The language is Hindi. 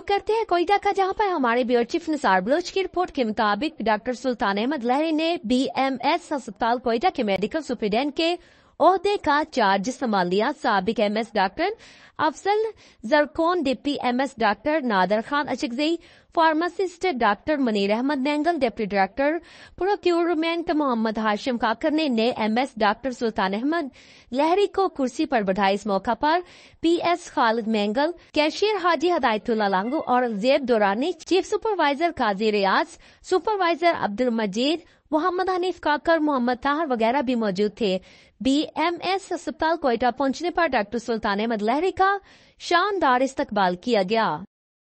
रुख करते हैं कोयटा का जहां पर हमारे ब्यूरो चीफ निसार बलोच की रिपोर्ट के मुताबिक डॉक्टर सुल्तान अहमद लहरी ने बीएमएस अस्पताल कोयटा के मेडिकल सुप्रिटेंडेंट के ओहदे का चार्ज संभाल लिया M S doctor Afzal Zarkon deputy M S doctor Nadir Khan Achakzai pharmacist doctor Munir Ahmed Nengal deputy director procurement Mohammad Hashim Kakar ने नए एमएस डॉक्टर सुल्तान अहमद लहरी को कुर्सी पर बढ़ाया इस मौका पर P S Khalid Mengal cashier Haji Hidayatullah Langu और Zeb Durrani chief supervisor Qazi Riaz supervisor Abdul Majeed Mohammad Hanif Kakar Mohammad Tahir वगैरह भी मौजूद थे बीएमएस अस्पताल कोयटा पहुंचने पर डॉक्टर सुल्तान अहमद लहरी का शानदार इस्तकबाल किया गया